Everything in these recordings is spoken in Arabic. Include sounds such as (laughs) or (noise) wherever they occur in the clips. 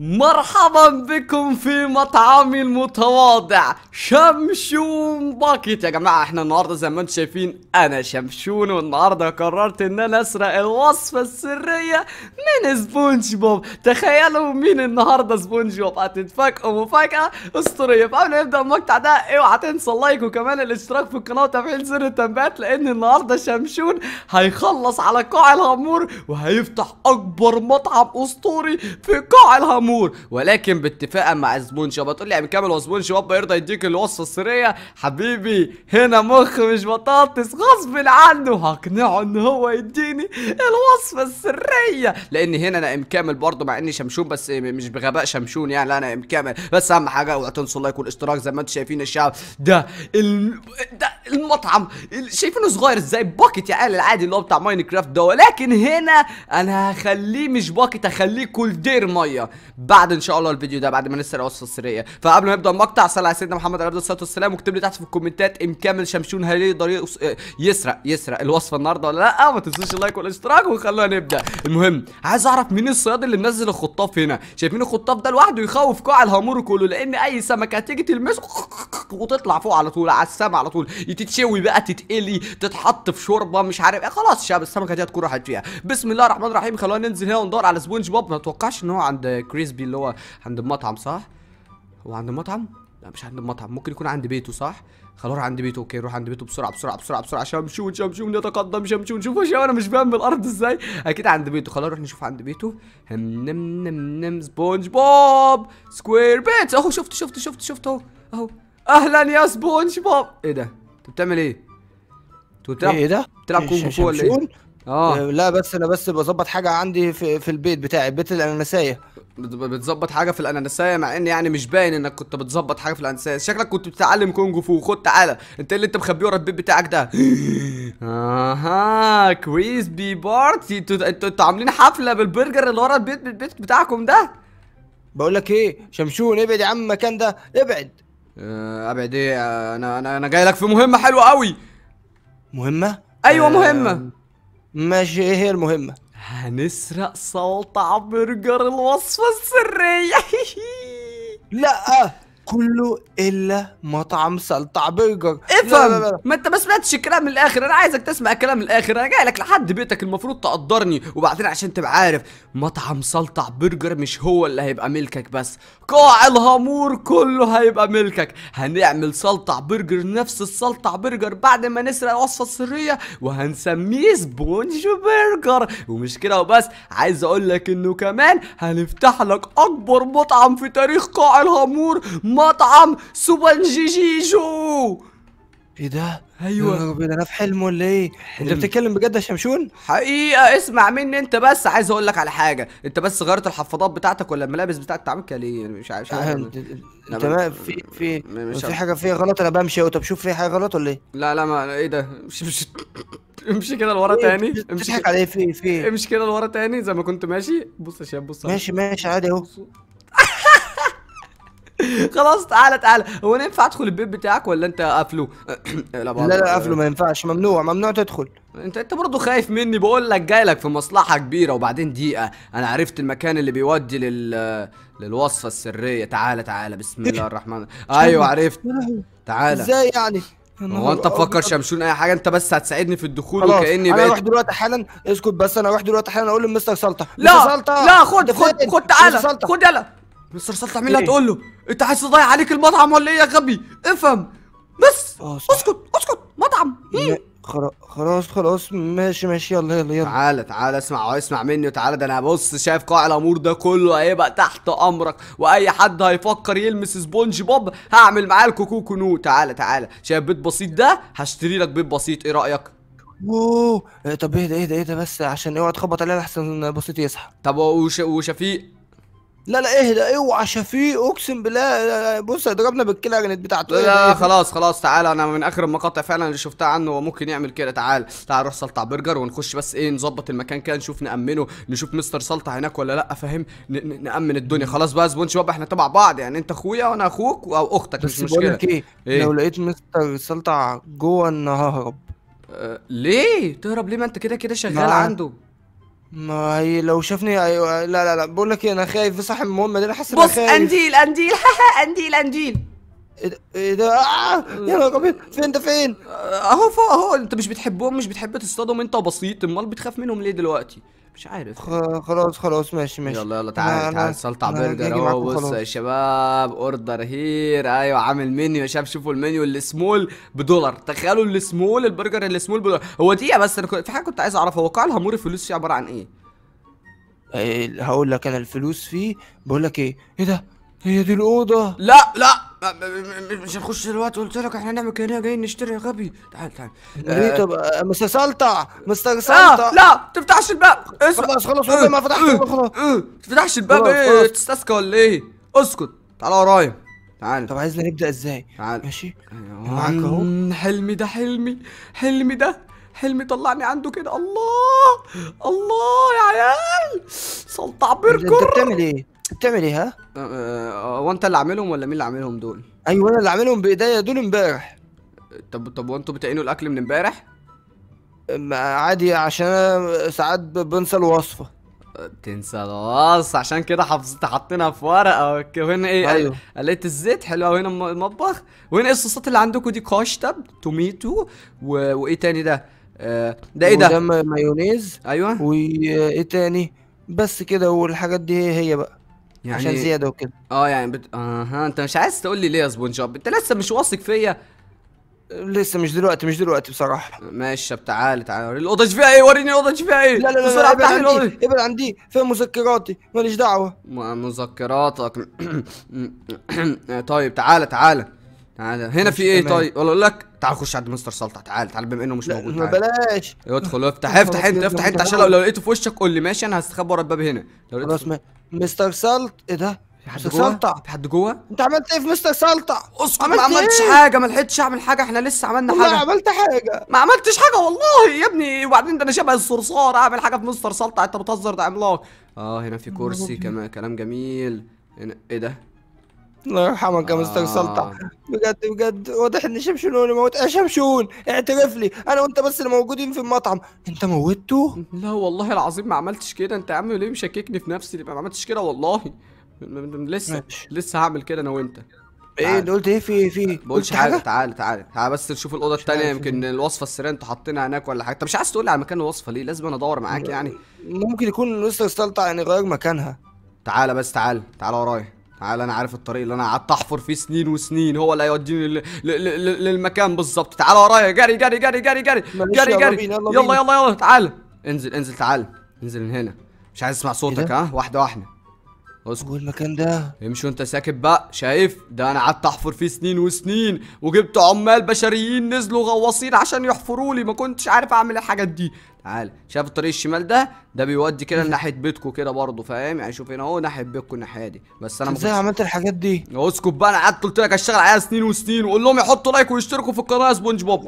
مرحبا بكم في مطعمي المتواضع شمشون باكيت يا جماعة احنا النهاردة زي ما انتم شايفين انا شمشون والنهاردة قررت ان انا اسرق الوصفة السرية من سبونج بوب تخيلوا مين النهاردة سبونج بوب هتتفاجئوا مفاجأة اسطورية فقبل ما نبدأ المقطع ده اوعى تنسى اللايك وكمان الاشتراك في القناة وتفعيل زر التنبيهات لان النهاردة شمشون هيخلص على قاع الهامور وهيفتح اكبر مطعم اسطوري في قاع الهامور الامور ولكن باتفاقا مع سبونج بوب هتقول لي يا كامل وزبون سبونج بوب يرضى يديك الوصفه السريه حبيبي هنا مخ مش بطاطس غصب عنه هقنعه ان هو يديني الوصفه السريه لان هنا انا ام كامل برضه مع اني شمشون بس مش بغباء شمشون يعني لا انا ام كامل بس اهم حاجه اوعى تنسوا اللايك والاشتراك زي ما انتم شايفين الشعب ده ال... ده المطعم شايفينه صغير ازاي باكيت يا عيال العادي اللي هو بتاع ماينكرافت ده ولكن هنا انا هخليه مش باكيت هخليه كولدير ميه بعد ان شاء الله الفيديو ده بعد ما نسرق الوصفه السريه فقبل ما نبدا المقطع صل على سيدنا محمد عليه الصلاه والسلام واكتب لي تحت في الكومنتات ام كامل شمشون هل يقدر يسرق يسرق الوصفه النهارده ولا لا ما تنسوش اللايك والاشتراك وخلونا نبدا المهم عايز اعرف مين الصياد اللي منزل الخطاف هنا شايفين الخطاف ده لوحده يخوف كوع الهامور كله لان اي سمكه هتيجي تلمسه وتطلع فوق على طول على السما على طول تتشوي بقى تتقلي تتحط في شوربه مش عارف ايه خلاص شباب السمكه دي هتكون راحت فيها بسم الله الرحمن الرحيم خلونا ننزل هنا وندور على سبونج بوب ما اتوقعش ان هو عند كريسبي اللي هو عند المطعم صح هو عند المطعم لا مش عند المطعم ممكن يكون عند بيته صح خلاص روح عند بيته اوكي روح عند بيته بسرعه بسرعه بسرعه بسرعه شمشون شمشون نتقدم شمشون نشوف شو انا مش فاهم الارض ازاي اكيد عند بيته خلاص نروح نشوف عند بيته هم نم نم نم سبونج بوب سكوير بيتس اهو شفت شفت شفت شفت اهو اهو اهلا يا سبونج بوب ايه ده انت طيب بتعمل ايه انت طيب بتلعب ايه ده بتلعب كونج فو ولا ايه آه. اه لا بس انا بس بظبط حاجه عندي في, في البيت بتاعي بيت الاناناسيه بتظبط حاجه في الاناناسيه مع ان يعني مش باين انك كنت بتظبط حاجه في الاناناسيه شكلك كنت بتتعلم كونج فو خد تعالى انت إيه اللي انت مخبيه ورا البيت بتاعك ده (gasps) اها بي بارتي انتوا انتوا عاملين حفله بالبرجر اللي ورا البيت بتاعكم ده بقول لك ايه شمشون ابعد يا عم المكان ده ابعد آه، ابعد ايه انا انا انا جاي لك في مهمه حلوه قوي مهمه ايوه آه، مهمه ماشي ايه هي المهمه هنسرق سلطع برجر الوصفه السريه (laughs) لا آه. كله الا مطعم سلطع برجر افهم لا لا لا. ما انت ما سمعتش الكلام الاخر انا عايزك تسمع الكلام الاخر انا جاي لك لحد بيتك المفروض تقدرني وبعدين عشان تبقى عارف مطعم سلطع برجر مش هو اللي هيبقى ملكك بس قاع الهامور كله هيبقى ملكك هنعمل سلطع برجر نفس السلطع برجر بعد ما نسرق الوصفه السريه وهنسميه سبونج برجر ومش كده وبس عايز اقول لك انه كمان هنفتح لك اكبر مطعم في تاريخ قاع الهامور مطعم سوبنجيجيجو ايه ده؟ ايوه ربنا انا في حلم ولا ايه؟ انت بتتكلم بجد يا شمشون؟ حقيقة اسمع مني انت بس عايز اقول لك على حاجة، انت بس غيرت الحفاضات بتاعتك ولا الملابس بتاعتك تعمل ليه؟ انا مش عارف تمام في في مش في حاجة فيها غلط انا بمشي اهو طب شوف في حاجة غلط ولا ايه؟ لا لا ما ايه ده؟ مش مش امشي كده لورا إيه؟ تاني امشي على ايه في إيه؟ في إيه؟ امشي كده لورا تاني زي ما كنت ماشي بص يا شباب بص ماشي ماشي عادي اهو (laughs) خلاص تعالى تعالى هو انا ينفع ادخل البيت بتاعك ولا انت قافله (clears throat) لا لا لا قافله ما ينفعش ممنوع ممنوع تدخل انت انت برضه خايف مني بقول لك جاي لك في مصلحه كبيره وبعدين دقيقه انا عرفت المكان اللي بيودي لل للوصفه السريه تعالى تعالى بسم الله الرحمن (laughs) ايوه عرفت تعالى ازاي يعني هو انت مفكر شمشون اي حاجه انت بس هتساعدني في الدخول وكاني بقيت انا هروح دلوقتي حالا اسكت بس انا هروح دلوقتي حالا اقول لمستر سلطه لا سلطه لا خد خد خد تعالى خد يلا مستر سلطع مين اللي إيه؟ هتقول له انت عايز تضيع عليك المطعم ولا ايه يا غبي افهم بس اسكت اسكت مطعم إيه؟ خلاص خلاص ماشي ماشي يلا يلا يلا تعالى تعالى اسمع اسمع مني وتعالى ده انا بص شايف قاع الامور ده كله هيبقى تحت امرك واي حد هيفكر يلمس سبونج بوب هعمل معاه الكوكو كونو تعالى تعالى شايف بيت بسيط ده هشتري لك بيت بسيط ايه رايك اوه إيه، طب ده ايه ده بس عشان اوعى تخبط عليه احسن بسيط يصحى طب وش... وشفيق لا لا اهدى اوعى شفيق اقسم بالله بص هيضربنا بالكلارنت بتاعته لا, لا خلاص خلاص تعال انا من اخر المقاطع فعلا اللي شفتها عنه هو ممكن يعمل كده تعال تعال روح سلطع برجر ونخش بس ايه نظبط المكان كده نشوف نامنه نشوف مستر سلطع هناك ولا لا فاهم نامن الدنيا خلاص بقى سبونج بابا احنا تبع بعض يعني انت اخويا وانا اخوك او اختك مش مشكله بس ايه, إيه؟ لو لقيت مستر سلطع جوه انا ههرب أه ليه تهرب ليه ما انت كده كده شغال عنده ما هي لو شافني ايوه لا لا لا بقول لك إيه، انا خايف صح المهم انا حاسس بص خايف. انديل انديل (laughs) انديل انديل إيه, ايه ده آه يا نهار فين ده فين آه، اهو فوق اهو انت مش بتحبهم مش بتحب تصطادهم انت بسيط امال بتخاف منهم ليه دلوقتي مش عارف يعني. خلاص خلاص ماشي ماشي يلا يلا تعال تعال سلطع برجر اهو بص يا شباب اوردر هير ايوه عامل منيو يا شباب شوفوا المنيو السمول بدولار تخيلوا السمول البرجر السمول بدولار هو دقيقه بس انا في حاجه كنت عايز اعرفها هو قاع الهامور الفلوس فيه عباره عن إيه؟, ايه؟ هقول لك انا الفلوس فيه بقول لك ايه ايه ده هي دي الاوضه لا لا مش هنخش دلوقتي قلت لك احنا هنعمل كده جايين نشتري يا غبي تعال تعال ريتو آه، آه، مستر سلطع مستر آه، سلطع لا تفتحش الباب اسمع خلاص خلاص والله ما فتحت خلاص تفتحش الباب ايه تستسكى ولا ايه اسكت تعال ورايا تعال طب عايزنا نبدا ازاي تعال ماشي معاك اهو حلمي ده حلمي حلمي ده حلمي طلعني عنده كده الله الله يا عيال سلطع بيركر انت بتعمل ايه بتعمل ايه ها؟ أه، أه، هو انت اللي عاملهم ولا مين اللي عاملهم دول؟ ايوه انا اللي عاملهم بايديا دول امبارح طب طب وانتوا بتعينوا الاكل من امبارح؟ عادي عشان ساعات بنسى الوصفه أه، تنسى الوصفة عشان كده حافظت حاطينها في ورقه وهنا ايه أيوه. قليت الزيت حلوه وهنا المطبخ وهنا ايه الصوصات اللي عندكم دي كاشتب توميتو و... وايه تاني ده ده ايه ده مايونيز ايوه وايه تاني بس كده والحاجات دي هي بقى يعني عشان زياده وكده اه يعني بت... اها انت مش عايز تقول لي ليه يا سبونج بوب انت لسه مش واثق فيا لسه مش دلوقتي مش دلوقتي بصراحه ماشي طب تعالى تعالى وريني الاوضه ايش فيها ايه وريني الاوضه ايش فيها ايه لا لا لا, ابعد عندي ابعد عندي فين مذكراتي ماليش دعوه مذكراتك (coughs) طيب تعالى تعالى تعالى هنا في ايه طيب اقول لك تعال خش عند مستر سلطع تعال تعال بما انه مش موجود تعالى بلاش ادخل افتح افتح انت افتح انت عشان لو لقيته في وشك قول لي ماشي انا هستخبى ورا الباب هنا لو لقيته مستر سلط ايه ده؟ في حد جوه؟ سلطع في حد جوه؟ انت عملت ايه في مستر سلطع؟ اسكت ما عملتش إيه؟ حاجه ما لحقتش اعمل حاجه احنا لسه عملنا حاجه ما عملت حاجه ما عملتش حاجه والله يا ابني وبعدين ده انا شبه الصرصار اعمل حاجه في مستر سلطع انت بتهزر ده عملاق اه هنا في كرسي كمان كلام جميل هنا ايه ده؟ الله يرحمك يا مستر سلطع آه. بجد بجد واضح ان شمشون موت يا آه، شمشون اعترف لي انا وانت بس اللي موجودين في المطعم انت موتته لا والله العظيم ما عملتش كده انت يا عم ليه مشككني في نفسي ما عملتش كده والله لسه ماشي. لسه هعمل كده انا وانت ايه انت قلت ايه في في بقولش حاجه تعال تعال تعال بس نشوف الاوضه الثانيه إيه. يمكن الوصفه السريه انتوا حاطينها هناك ولا حاجه انت مش عايز تقول لي على مكان الوصفه ليه لازم انا ادور معاك يعني ممكن يكون لسه استلطع يعني غير مكانها تعالى بس تعال تعال ورايا تعال انا عارف الطريق اللي انا قعدت احفر فيه سنين وسنين هو اللي هيوديني للمكان بالظبط تعال ورايا جري جري جري جري جري جري جري يلا يلا يلا تعال انزل انزل تعال انزل من هنا مش عايز اسمع صوتك إيه ها واحده واحده اسكت المكان ده امشي وانت ساكت بقى شايف ده انا قعدت احفر فيه سنين وسنين وجبت عمال بشريين نزلوا غواصين عشان يحفروا لي ما كنتش عارف اعمل الحاجات دي تعالى شايف الطريق الشمال ده ده بيودي كده ناحيه بيتكم كده برضه فاهم يعني شوف هنا اهو ناحيه بيتكم الناحيه دي بس انا ازاي عملت الحاجات دي اسكت بقى انا قعدت قلت لك هشتغل عليها سنين وسنين وقول لهم يحطوا لايك ويشتركوا في القناه يا سبونج بوب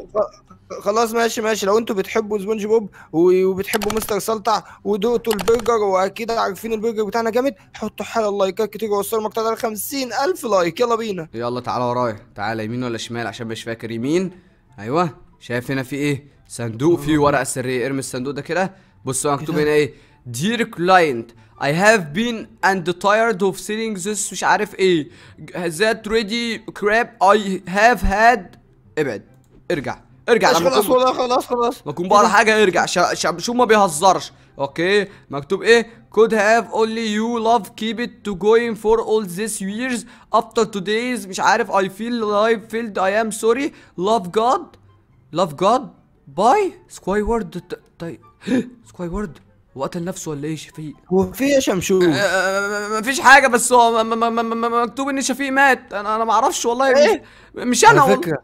خلاص ماشي ماشي لو انتوا بتحبوا سبونج بوب وبتحبوا مستر سلطع ودقتوا البرجر واكيد عارفين البرجر بتاعنا جامد حطوا حالا لايكات كتير ووصلوا المقطع ده ل 50000 لايك يلا بينا يلا تعالى ورايا تعالى يمين ولا شمال عشان مش فاكر يمين ايوه شايف هنا في ايه صندوق فيه ورقه سريه ارمي الصندوق ده كده بصوا مكتوب هنا ايه Dear client I have been and tired of seeing this مش عارف ايه that ready crap I have had ابعد ارجع ارجع خلاص خلاص خلاص خلاص ما اكون بقرا حاجه ارجع شو ما بيهزرش اوكي مكتوب ايه could have only you love keep it to going for all these years after today's مش عارف I feel life filled I am sorry love God love God باي سكواي وورد طيب (gasps) سكواي وورد هو قتل نفسه ولا ايه شفيق؟ هو في ايه شمشون؟ آه، آه، آه، مفيش حاجة بس هو مكتوب ان شفيق مات انا انا معرفش والله ايه؟ مش انا والله فكرة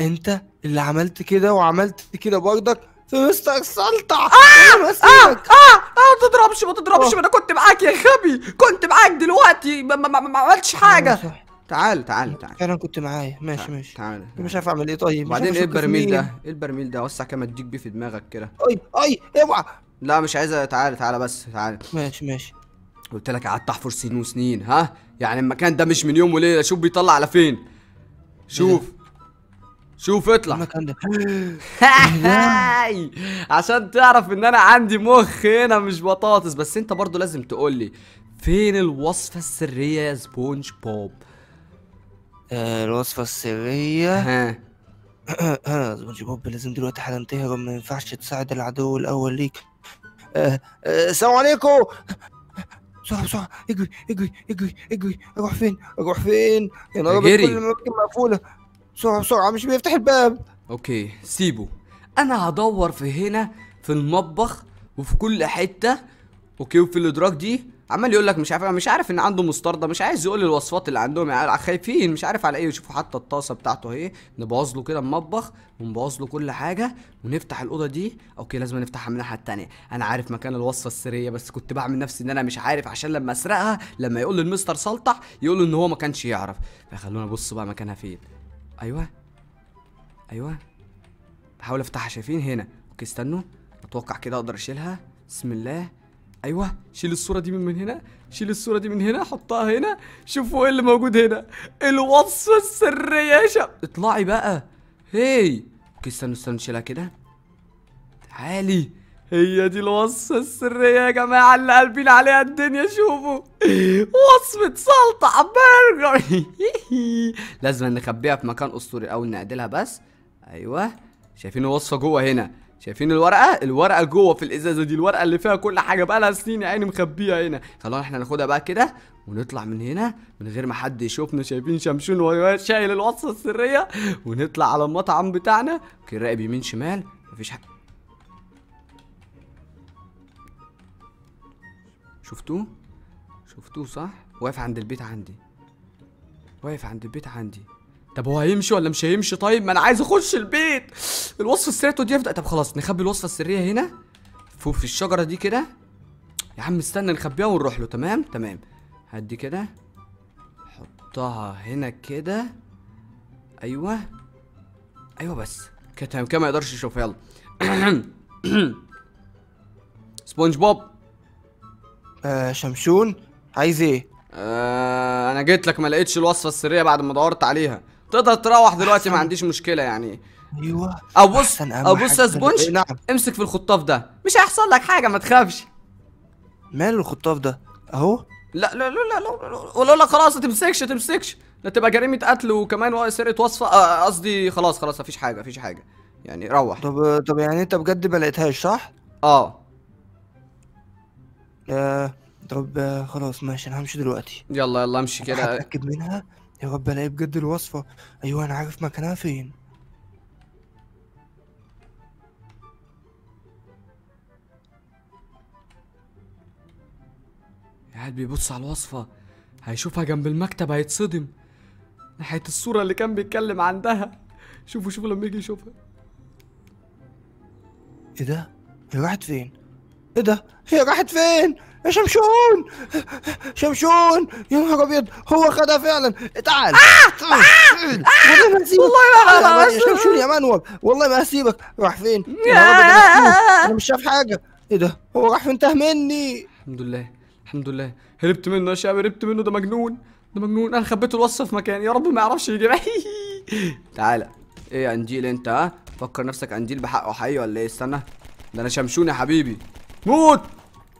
انت اللي عملت كده وعملت كده برضك في مستر سلطع آه إيه آه آه ما تضربش ما تضربش ما انا كنت معاك يا غبي كنت معاك دلوقتي ما عملتش حاجة تعال تعال تعال فعلا كنت معايا ماشي ماشي تعال مش عارف اعمل ايه طيب وبعدين ايه البرميل ده؟ ايه البرميل ده؟ وسع كام اديك بيه في دماغك كده اي اي اوعى لا مش عايز تعال تعال بس تعال ماشي ماشي قلت لك قعدت احفر سنين وسنين ها؟ يعني المكان ده مش من يوم وليله شوف بيطلع على فين شوف إيه شوف اطلع المكان ده (laughs) عشان تعرف ان انا عندي مخ هنا مش بطاطس بس انت برضو لازم تقول لي فين الوصفه السريه يا سبونج بوب آه، الوصفة السرية ها سبونج (coughs) بوب لازم دلوقتي حالا تهرب ما ينفعش تساعد العدو الأول ليك آه، آه، السلام عليكم بسرعة بسرعة اجري اجري اجري اجري اروح فين اروح فين يا نهار ابيض كل الأماكن مقفولة بسرعة بسرعة مش بيفتح الباب اوكي سيبه انا هدور في هنا في المطبخ وفي كل حتة اوكي وفي الادراك دي عمال يقول لك مش عارف مش عارف ان عنده مستردة مش عايز يقول الوصفات اللي عندهم يعني خايفين مش عارف على ايه يشوفوا حتى الطاسه بتاعته اهي نبوظ له كده المطبخ ونبوظ له كل حاجه ونفتح الاوضه دي اوكي لازم نفتحها من الناحيه الثانيه انا عارف مكان الوصفه السريه بس كنت بعمل نفسي ان انا مش عارف عشان لما اسرقها لما يقول للمستر سلطح يقول ان هو ما كانش يعرف فخلونا نبص بقى مكانها فين ايوه ايوه بحاول افتحها شايفين هنا اوكي استنوا اتوقع كده اقدر اشيلها بسم الله ايوه شيل الصوره دي من هنا شيل الصوره دي من هنا حطها هنا شوفوا ايه اللي موجود هنا الوصفه السريه يا شباب اطلعي بقى هي اوكي استنوا استنوا نشيلها كده تعالي هي دي الوصفة السرية يا جماعة اللي قلبين عليها الدنيا شوفوا وصفة سلطة برجر (laughs) لازم نخبيها في مكان اسطوري او نعدلها بس ايوه شايفين الوصفة جوه هنا شايفين الورقه الورقه جوه في الازازه دي الورقه اللي فيها كل حاجه بقى لها سنين يا عيني مخبيها هنا خلاص احنا ناخدها بقى كده ونطلع من هنا من غير ما حد يشوفنا شايفين شمشون وهو شايل الوصفه السريه ونطلع على المطعم بتاعنا ممكن راقب يمين شمال مفيش حاجه شفتوه شفتوه صح واقف عند البيت عندي واقف عند البيت عندي طب هو هيمشي ولا مش هيمشي طيب ما انا عايز اخش البيت الوصفه السريه توديها يفضل طب خلاص نخبي الوصفه السريه هنا فوق في الشجره دي كده يا عم استنى نخبيها ونروح له تمام تمام هدي كده حطها هنا كده ايوه ايوه بس كده تمام كده ما يقدرش يشوف يلا (coughs) سبونج بوب آه شمشون عايز ايه آه انا جيت لك ما لقيتش الوصفه السريه بعد ما دورت عليها تقدر تروح دلوقتي ما عنديش مشكله يعني ايوه ابص ابص يا سبونج إيه، نعم امسك في الخطاف ده مش هيحصل لك حاجه ما تخافش مال الخطاف ده اهو لا لا لا لا لا لا, خلاص ما تمسكش ما تمسكش ده تبقى جريمه قتل وكمان سرقه وصفه آه، آه، قصدي خلاص خلاص مفيش حاجه مفيش حاجه يعني روح طب طب يعني انت بجد ما لقيتهاش صح اه, آه، طب خلاص ماشي انا همشي دلوقتي يلا يلا امشي كده اتاكد منها يا رب ايه بجد الوصفة ايوه انا عارف مكانها فين قاعد بيبص على الوصفة هيشوفها جنب المكتب هيتصدم ناحية الصورة اللي كان بيتكلم عندها شوفوا شوفوا لما يجي يشوفها ايه ده؟ هي راحت فين؟ ايه ده؟ هي راحت فين؟ شمشون شمشون يا نهار ابيض هو خدها فعلا تعال آه! آه! آه! والله ما هسيبك والله ما شمشون يا منوب والله ما هسيبك راح فين؟ آه! انا مش شايف حاجه ايه ده هو راح انتهى مني الحمد لله الحمد لله هربت منه يا شباب هربت منه ده مجنون ده مجنون انا خبيته الوصف في مكان يا رب ما يعرفش يجيب (laughs) تعالى ايه يا انجيل انت ها فكر نفسك انجيل بحقه حي ولا ايه استنى ده انا شمشون يا حبيبي موت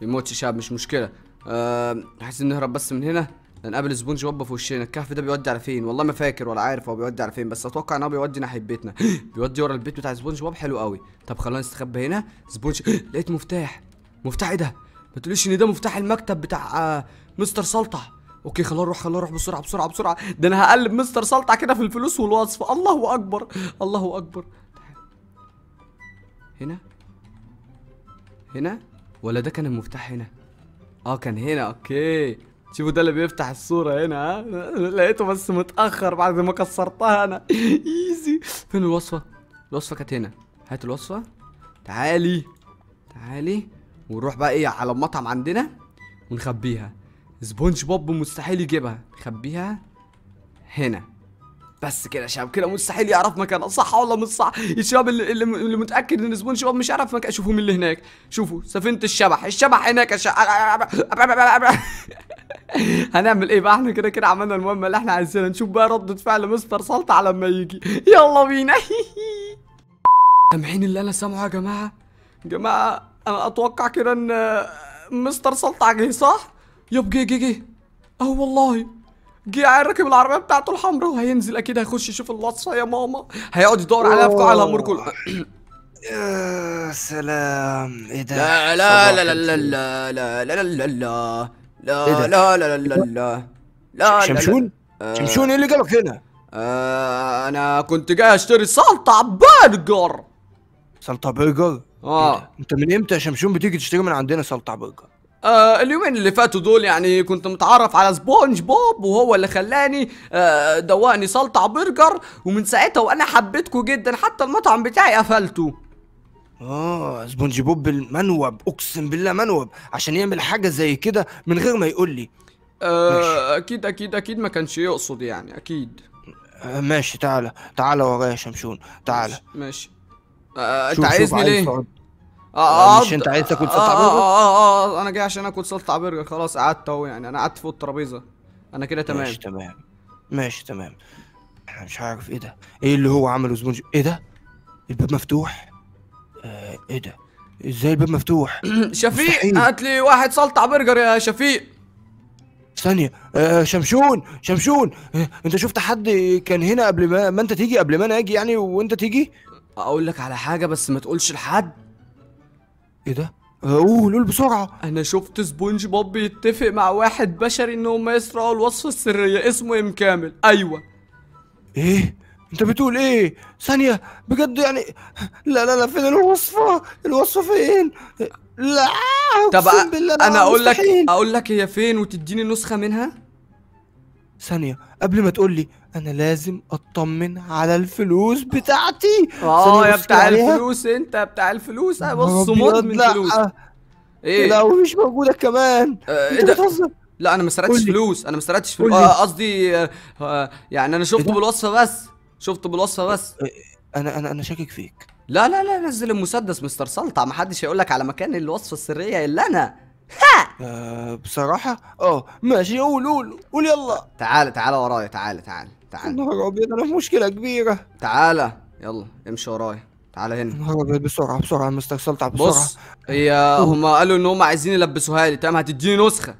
يموت شاب مش مشكله أه عايزين نهرب بس من هنا نقابل سبونج بوب في وشنا الكهف ده بيودي على فين والله ما فاكر ولا عارف هو بيودي على فين بس اتوقع ان هو بيودي ناحيه بيتنا (gasps) بيودي ورا البيت بتاع سبونج بوب حلو قوي طب خلينا نستخبى هنا سبونج (gasps) لقيت مفتاح مفتاح ايه ده ما تقوليش ان ده مفتاح المكتب بتاع آه، مستر سلطع. اوكي خلينا نروح خلينا نروح بسرعه بسرعه بسرعه ده انا هقلب مستر سلطع كده في الفلوس والوصفة. الله اكبر الله اكبر هنا هنا ولا ده كان المفتاح هنا اه كان هنا اوكي شوفوا ده اللي بيفتح الصورة هنا ها لقيته بس متأخر بعد ما كسرتها انا ايزي (laughs) فين الوصفة الوصفة كانت هنا هات الوصفة تعالي تعالي ونروح بقى ايه على المطعم عندنا ونخبيها سبونج بوب مستحيل يجيبها نخبيها هنا بس كده يا شباب كده مستحيل يعرف مكانه صح والله مش صح يا شباب اللي, اللي متاكد ان سبون شباب مش عارف مكانه شوفوا مين اللي هناك شوفوا سفينه الشبح الشبح هناك يا شباب (laughs) هنعمل ايه بقى احنا كده كده عملنا المهمه اللي احنا عايزينها نشوف بقى ردة فعل مستر سلطة على ما يجي يلا بينا (laughs) سامعين اللي انا سامعه يا جماعه جماعه انا اتوقع كده ان مستر سلطة جه صح يب جه جه جه اه والله جه راكب العربيه بتاعته الحمراء وهينزل اكيد هيخش يشوف اللطفة يا ماما هيقعد يدور عليها في قاع الهامور كلها يا سلام ايه ده لا لا لا لا لا لا لا لا لا لا لا لا لا لا لا شمشون شمشون ايه اللي جالك هنا انا كنت جاي اشتري سلطه برجر سلطه برجر اه انت من امتى يا شمشون بتيجي تشتري من عندنا سلطه برجر آه اليومين اللي فاتوا دول يعني كنت متعرف على سبونج بوب وهو اللي خلاني آه دوقني سلطع برجر ومن ساعتها وانا حبيتكوا جدا حتى المطعم بتاعي قفلته اه سبونج بوب المنوب اقسم بالله منوب عشان يعمل حاجه زي كده من غير ما يقول لي آه اكيد اكيد اكيد ما كانش يقصد يعني اكيد آه ماشي تعالى تعالى ورايا يا شمشون تعالى ماشي, ماشي. آه انت عايزني ليه آه مش آه، انت عايز تاكل سلطه آه, آه، برجر آه, اه اه انا جاي عشان اكل سلطه برجر خلاص قعدت اهو يعني انا قعدت فوق الترابيزه انا كده تمام ماشي تمام ماشي تمام انا مش عارف ايه ده ايه اللي هو عمله سبونج ايه ده الباب مفتوح آه ايه ده ازاي الباب مفتوح (clears throat) شفيق هات لي واحد سلطه برجر يا شفيق ثانية آه شمشون شمشون آه انت شفت حد كان هنا قبل ما ما انت تيجي قبل ما انا اجي يعني وانت تيجي اقول لك على حاجة بس ما تقولش لحد ايه ده اوه لول بسرعه انا شفت سبونج بوب بيتفق مع واحد بشري ان هم يسرقوا الوصفه السريه اسمه ام كامل ايوه ايه انت بتقول ايه ثانيه بجد يعني لا لا لا فين الوصفه الوصفه فين لا طب انا اقول لك اقول لك هي فين وتديني نسخه منها ثانيه قبل ما تقول لي انا لازم اطمن على الفلوس بتاعتي اه يا بتاع الفلوس انت بتاع الفلوس آه، بص مدمن من فلوس ايه, إيه، لا ومش موجوده كمان آه، ايه ده لا انا ما سرقتش فلوس انا ما سرقتش فلوس آه، قصدي آه آه يعني انا شفته إيه بالوصفه بس شفته بالوصفه بس إيه، انا انا انا شاكك فيك لا لا لا نزل المسدس مستر سلطع ما حدش هيقول لك على مكان الوصفه السريه الا انا ها أه بصراحه اه ماشي قول قول قول يلا تعالى تعالى ورايا تعالى تعالى تعال نهار ابيض انا في مشكله كبيره تعالى يلا امشي ورايا تعالى هنا نهار ابيض بسرعه بسرعه مستر سلطع بسرعه بص هي هم قالوا ان هم عايزين يلبسوها لي تمام هتديني نسخه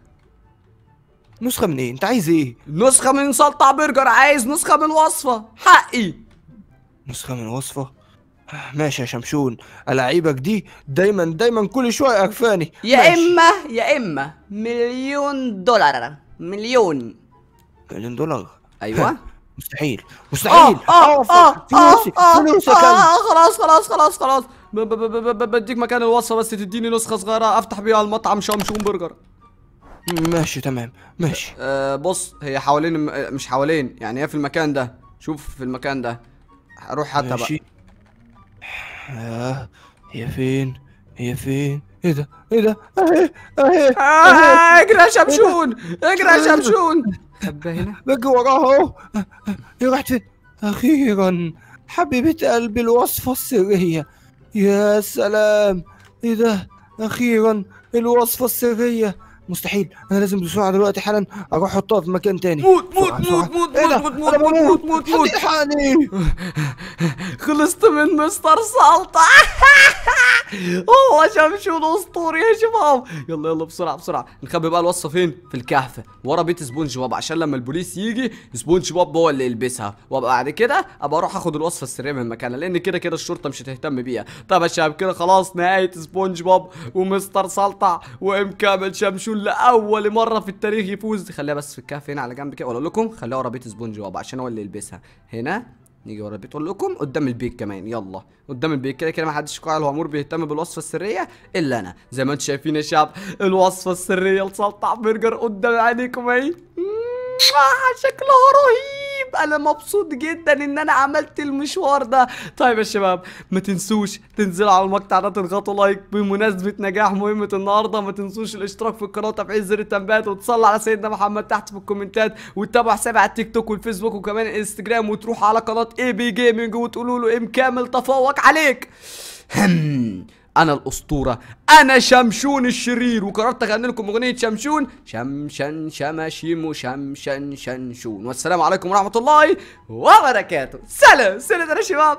نسخه من ايه انت عايز ايه نسخه من سلطع برجر عايز نسخه من وصفه حقي نسخه من وصفه ماشي يا شمشون الاعيبك دي دايما دايما كل شويه أكفاني يا ماشي. اما يا اما مليون دولار مليون مليون دولار ايوه مستحيل مستحيل اه اه اه, آه،, آه،, آه، خلاص خلاص خلاص خلاص بديك مكان الوصفه بس تديني نسخه صغيره افتح بيها المطعم شمشون برجر ماشي تمام ماشي آه بص هي حوالين مش حوالين يعني هي في المكان ده شوف في المكان ده روح حتى ماشي. بقى ماشي هي فين هي فين ايه ده ايه ده اهي اهي اجري يا شمشون اجري يا شمشون حبه هنا (laughs) بقى رحت اخيرا حبيبه قلبي الوصفه السريه يا سلام ايه ده اخيرا الوصفه السريه مستحيل انا لازم بسرعه دلوقتي حالا اروح احطها في مكان تاني موت موت موت موت موت إيه موت موت موت موت الحقني (laughs) خلصت من مستر سلطة (laughs) والله شمشون اسطوري يا شباب يلا يلا بسرعه بسرعه نخبي بقى الوصفه فين في الكهف ورا بيت سبونج بوب عشان لما البوليس يجي سبونج بوب هو اللي يلبسها وابقى بعد كده ابقى اروح اخد الوصفه السريه من مكانها لان كده كده الشرطه مش هتهتم بيها طب يا شباب كده خلاص نهايه سبونج بوب ومستر سلطع وام كامل شمشون لاول مره في التاريخ يفوز خليها بس في الكهف هنا على جنب كده واقول لكم خليها ورا بيت سبونج بابا عشان هو اللي يلبسها هنا نيجي ورا البيت اقول لكم قدام البيت كمان يلا قدام البيت كده كده ما حدش قاعد الامور بيهتم بالوصفه السريه الا انا زي ما انتم شايفين يا شباب الوصفه السريه لسلطع برجر قدام عينيكم اهي (laughs) شكلها رهيب هيبقى انا مبسوط جدا ان انا عملت المشوار ده طيب يا شباب ما تنسوش تنزلوا على المقطع ده تضغطوا لايك بمناسبه نجاح مهمه النهارده ما تنسوش الاشتراك في القناه وتفعيل زر التنبيهات وتصلي على سيدنا محمد تحت في الكومنتات وتتابعوا حسابي على التيك توك والفيسبوك وكمان انستجرام وتروحوا على قناه اي بي جيمنج وتقولوا له ام كامل تفوق عليك انا الاسطوره انا شمشون الشرير وقررت اغني لكم اغنيه شمشون شمشن شمشيم شمشن شنشون والسلام عليكم ورحمه الله وبركاته سلام سلام يا شباب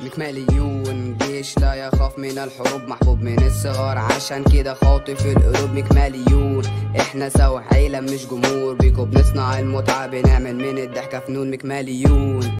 مكماليون جيش لا يخاف من الحروب محبوب من الصغار عشان كده خاطف القلوب مكماليون احنا سوا عيلة مش جمهور بيكو بنصنع المتعة بنعمل من الضحكة فنون مكماليون